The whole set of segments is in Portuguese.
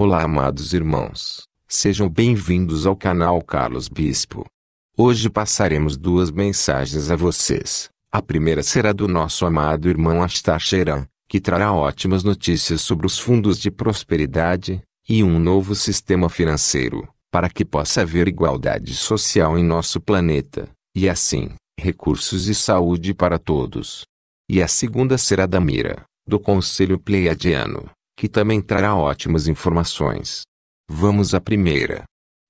Olá, amados irmãos. Sejam bem-vindos ao canal Carlos Bispo. Hoje passaremos duas mensagens a vocês. A primeira será do nosso amado irmão Astar Sheran, que trará ótimas notícias sobre os fundos de prosperidade e um novo sistema financeiro, para que possa haver igualdade social em nosso planeta, e assim, recursos e saúde para todos. E a segunda será da Mira, do Conselho Pleiadiano que também trará ótimas informações. Vamos à primeira.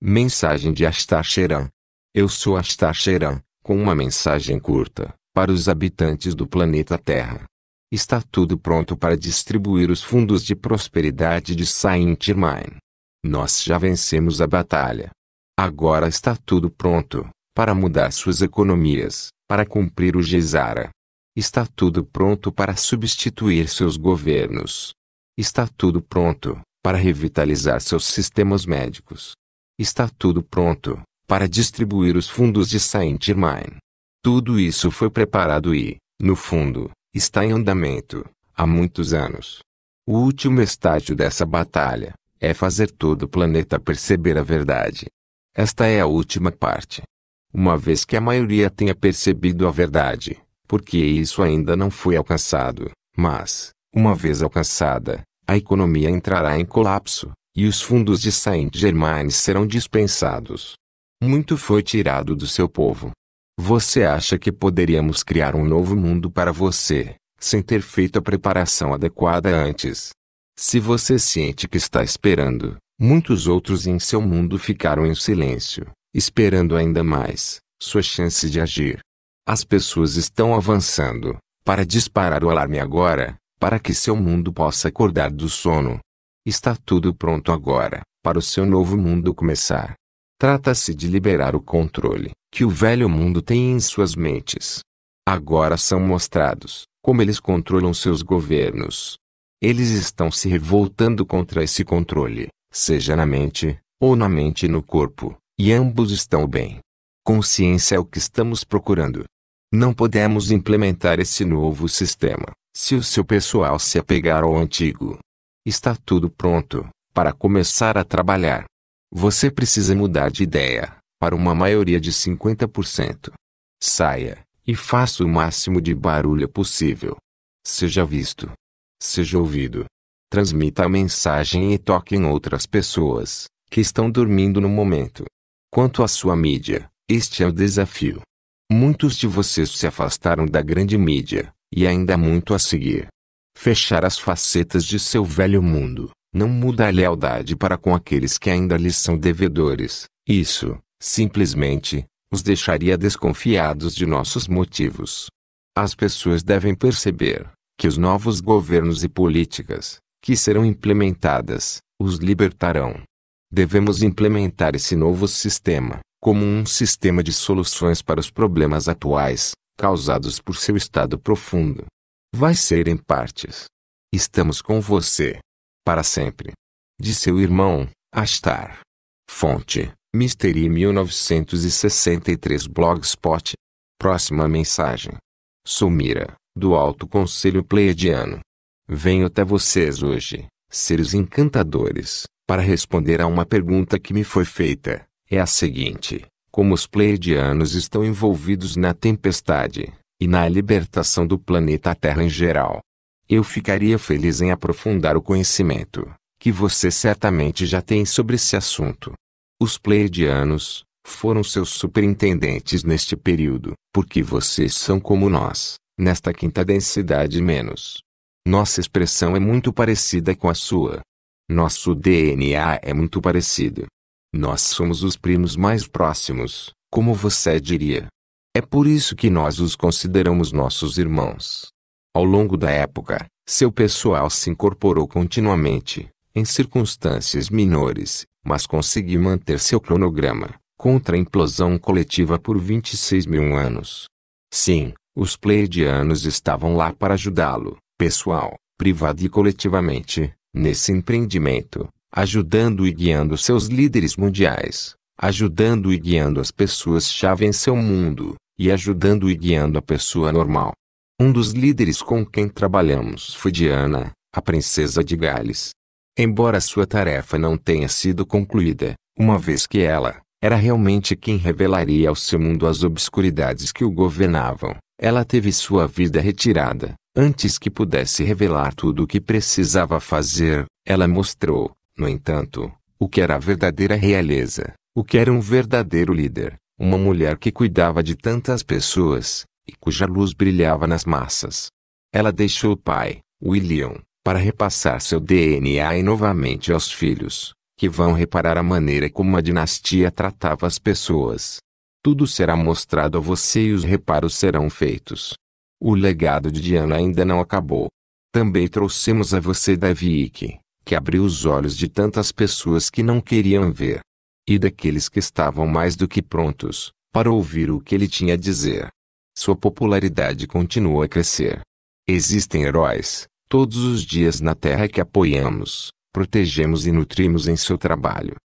Mensagem de Astar Sheran. Eu sou Astar Sheran, com uma mensagem curta, para os habitantes do planeta Terra. Está tudo pronto para distribuir os fundos de prosperidade de Saint Germain. Nós já vencemos a batalha. Agora está tudo pronto, para mudar suas economias, para cumprir o Geizara. Está tudo pronto para substituir seus governos, Está tudo pronto para revitalizar seus sistemas médicos. Está tudo pronto para distribuir os fundos de Saint Germain. Tudo isso foi preparado e, no fundo, está em andamento há muitos anos. O último estágio dessa batalha é fazer todo o planeta perceber a verdade. Esta é a última parte. Uma vez que a maioria tenha percebido a verdade, porque isso ainda não foi alcançado, mas, uma vez alcançada, a economia entrará em colapso, e os fundos de Saint-Germain serão dispensados. Muito foi tirado do seu povo. Você acha que poderíamos criar um novo mundo para você, sem ter feito a preparação adequada antes? Se você sente é que está esperando, muitos outros em seu mundo ficaram em silêncio, esperando ainda mais sua chance de agir. As pessoas estão avançando. Para disparar o alarme agora, para que seu mundo possa acordar do sono. Está tudo pronto agora, para o seu novo mundo começar. Trata-se de liberar o controle que o velho mundo tem em suas mentes. Agora são mostrados como eles controlam seus governos. Eles estão se revoltando contra esse controle, seja na mente, ou na mente e no corpo, e ambos estão bem. Consciência é o que estamos procurando. Não podemos implementar esse novo sistema se o seu pessoal se apegar ao antigo, está tudo pronto para começar a trabalhar. Você precisa mudar de ideia para uma maioria de 50%. Saia e faça o máximo de barulho possível. Seja visto, seja ouvido. Transmita a mensagem e toque em outras pessoas que estão dormindo no momento. Quanto à sua mídia, este é o desafio. Muitos de vocês se afastaram da grande mídia e ainda há muito a seguir. Fechar as facetas de seu velho mundo, não muda a lealdade para com aqueles que ainda lhes são devedores. Isso, simplesmente, os deixaria desconfiados de nossos motivos. As pessoas devem perceber que os novos governos e políticas que serão implementadas os libertarão. Devemos implementar esse novo sistema como um sistema de soluções para os problemas atuais, causados por seu estado profundo. Vai ser em partes. Estamos com você. Para sempre. De seu irmão, Astar. Fonte, Misteri 1963 Blogspot. Próxima mensagem. Sumira, do Alto Conselho Pleiadiano. Venho até vocês hoje, seres encantadores, para responder a uma pergunta que me foi feita. É a seguinte: como os pleiadianos estão envolvidos na tempestade, e na libertação do planeta Terra em geral. Eu ficaria feliz em aprofundar o conhecimento, que você certamente já tem sobre esse assunto. Os pleiadianos foram seus superintendentes neste período, porque vocês são como nós, nesta quinta densidade menos. Nossa expressão é muito parecida com a sua. Nosso DNA é muito parecido. Nós somos os primos mais próximos, como você diria. É por isso que nós os consideramos nossos irmãos. Ao longo da época, seu pessoal se incorporou continuamente, em circunstâncias menores, mas conseguiu manter seu cronograma, contra a implosão coletiva por 26 mil anos. Sim, os pleiadianos estavam lá para ajudá-lo, pessoal, privado e coletivamente, nesse empreendimento ajudando e guiando seus líderes mundiais, ajudando e guiando as pessoas-chave em seu mundo, e ajudando e guiando a pessoa normal. Um dos líderes com quem trabalhamos foi Diana, a princesa de Gales. Embora sua tarefa não tenha sido concluída, uma vez que ela era realmente quem revelaria ao seu mundo as obscuridades que o governavam, ela teve sua vida retirada. Antes que pudesse revelar tudo o que precisava fazer, ela mostrou, no entanto, o que era a verdadeira realeza, o que era um verdadeiro líder, uma mulher que cuidava de tantas pessoas, e cuja luz brilhava nas massas. Ela deixou o pai, William, para repassar seu DNA novamente aos filhos, que vão reparar a maneira como a dinastia tratava as pessoas. Tudo será mostrado a você e os reparos serão feitos. O legado de Diana ainda não acabou. Também trouxemos a você Davi Icke, que abriu os olhos de tantas pessoas que não queriam ver, e daqueles que estavam mais do que prontos para ouvir o que ele tinha a dizer. Sua popularidade continuou a crescer. Existem heróis, todos os dias na Terra que apoiamos, protegemos e nutrimos em seu trabalho.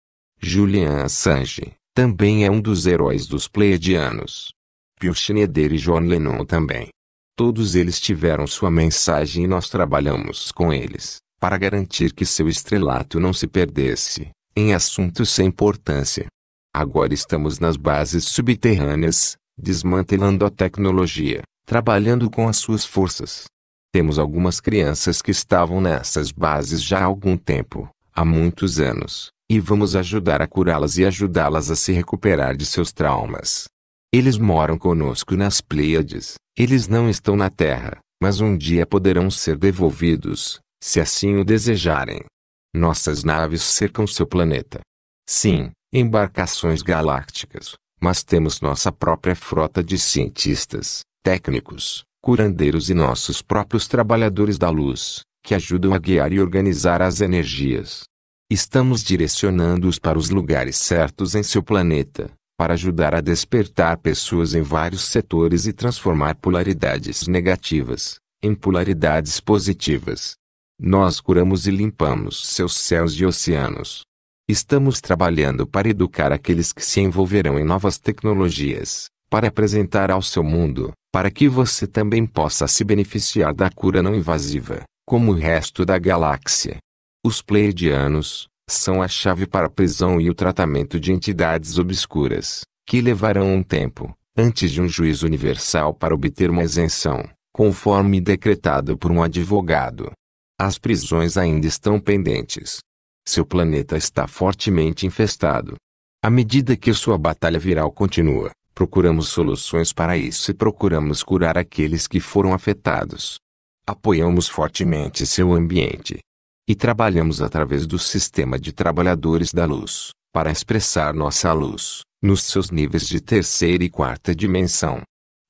Julian Assange também é um dos heróis dos pleiadianos. Pio Schneider e John Lennon também. Todos eles tiveram sua mensagem e nós trabalhamos com eles, para garantir que seu estrelato não se perdesse, em assuntos sem importância. Agora estamos nas bases subterrâneas, desmantelando a tecnologia, trabalhando com as suas forças. Temos algumas crianças que estavam nessas bases já há algum tempo, há muitos anos, e vamos ajudar a curá-las e ajudá-las a se recuperar de seus traumas. Eles moram conosco nas Pleiades, eles não estão na Terra, mas um dia poderão ser devolvidos, se assim o desejarem. Nossas naves cercam seu planeta. Sim, embarcações galácticas, mas temos nossa própria frota de cientistas, técnicos, curandeiros e nossos próprios trabalhadores da luz, que ajudam a guiar e organizar as energias. Estamos direcionando-os para os lugares certos em seu planeta, para ajudar a despertar pessoas em vários setores e transformar polaridades negativas em polaridades positivas. Nós curamos e limpamos seus céus e oceanos. Estamos trabalhando para educar aqueles que se envolverão em novas tecnologias, para apresentar ao seu mundo, para que você também possa se beneficiar da cura não invasiva, como o resto da galáxia. Os pleiadianos são a chave para a prisão e o tratamento de entidades obscuras, que levarão um tempo, antes de um juízo universal para obter uma isenção, conforme decretado por um advogado as prisões ainda estão pendentes. Seu planeta está fortemente infestado. À medida que sua batalha viral continua, procuramos soluções para isso e procuramos curar aqueles que foram afetados. Apoiamos fortemente seu ambiente. E trabalhamos através do sistema de trabalhadores da luz, para expressar nossa luz, nos seus níveis de terceira e quarta dimensão.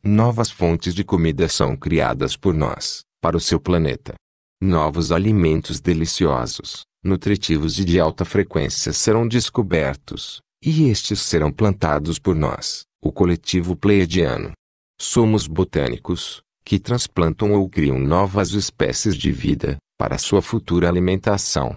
Novas fontes de comida são criadas por nós, para o seu planeta. Novos alimentos deliciosos, nutritivos e de alta frequência serão descobertos, e estes serão plantados por nós, o coletivo pleiadiano. Somos botânicos, que transplantam ou criam novas espécies de vida, para sua futura alimentação.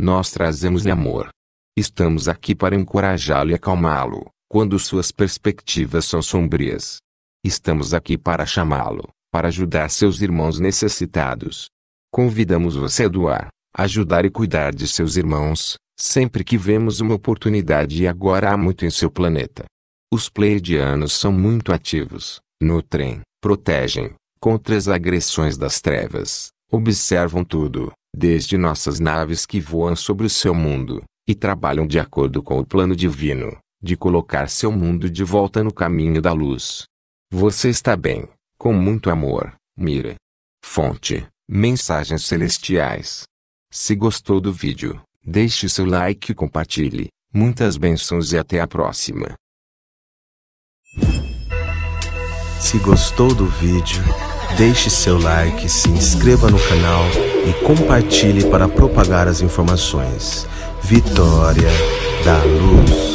Nós trazemos-lhe amor. Estamos aqui para encorajá-lo e acalmá-lo, quando suas perspectivas são sombrias. Estamos aqui para chamá-lo, para ajudar seus irmãos necessitados, Convidamos você a doar, ajudar e cuidar de seus irmãos, sempre que vemos uma oportunidade e agora há muito em seu planeta. Os pleiadianos são muito ativos, nutrem, protegem, contra as agressões das trevas, observam tudo, desde nossas naves que voam sobre o seu mundo, e trabalham de acordo com o plano divino, de colocar seu mundo de volta no caminho da luz. Você está bem, com muito amor, Mira. Fonte Mensagens Celestiais. Se gostou do vídeo, deixe seu like e compartilhe. Muitas bênçãos e até a próxima. Se gostou do vídeo, deixe seu like, se inscreva no canal e compartilhe para propagar as informações. Vitória da Luz.